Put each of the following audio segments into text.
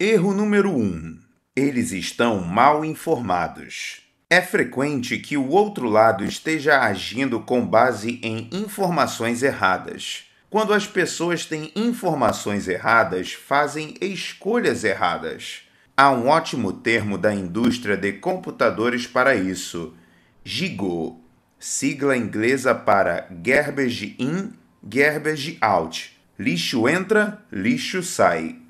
Erro número 1. Um, eles estão mal informados. É frequente que o outro lado esteja agindo com base em informações erradas. Quando as pessoas têm informações erradas, fazem escolhas erradas. Há um ótimo termo da indústria de computadores para isso: GIGO, sigla inglesa para garbage in, garbage out. Lixo entra, lixo sai.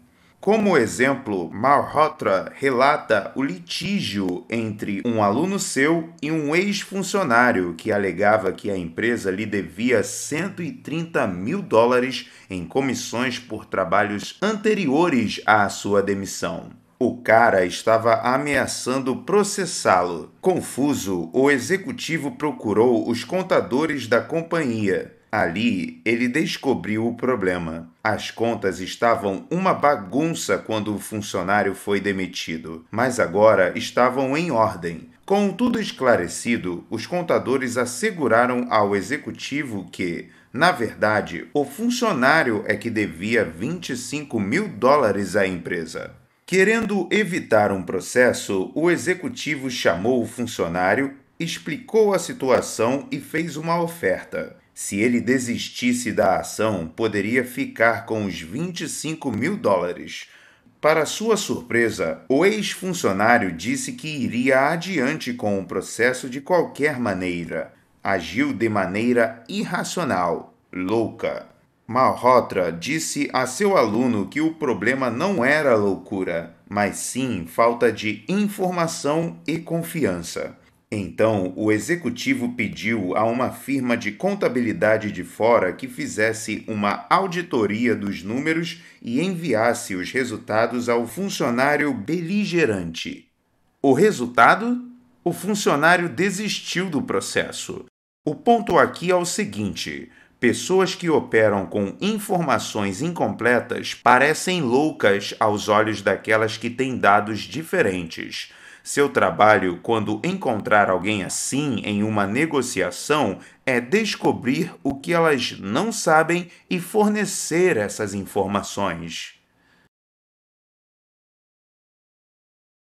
Como exemplo, Malhotra relata o litígio entre um aluno seu e um ex-funcionário que alegava que a empresa lhe devia 130 mil dólares em comissões por trabalhos anteriores à sua demissão. O cara estava ameaçando processá-lo. Confuso, o executivo procurou os contadores da companhia, Ali, ele descobriu o problema. As contas estavam uma bagunça quando o funcionário foi demitido, mas agora estavam em ordem. Com tudo esclarecido, os contadores asseguraram ao executivo que, na verdade, o funcionário é que devia 25 mil dólares à empresa. Querendo evitar um processo, o executivo chamou o funcionário, explicou a situação e fez uma oferta. Se ele desistisse da ação, poderia ficar com os 25 mil dólares. Para sua surpresa, o ex-funcionário disse que iria adiante com o processo de qualquer maneira. Agiu de maneira irracional, louca. Malhotra disse a seu aluno que o problema não era loucura, mas sim falta de informação e confiança. Então, o executivo pediu a uma firma de contabilidade de fora que fizesse uma auditoria dos números e enviasse os resultados ao funcionário beligerante. O resultado? O funcionário desistiu do processo. O ponto aqui é o seguinte: pessoas que operam com informações incompletas parecem loucas aos olhos daquelas que têm dados diferentes. Seu trabalho, quando encontrar alguém assim em uma negociação, é descobrir o que elas não sabem e fornecer essas informações.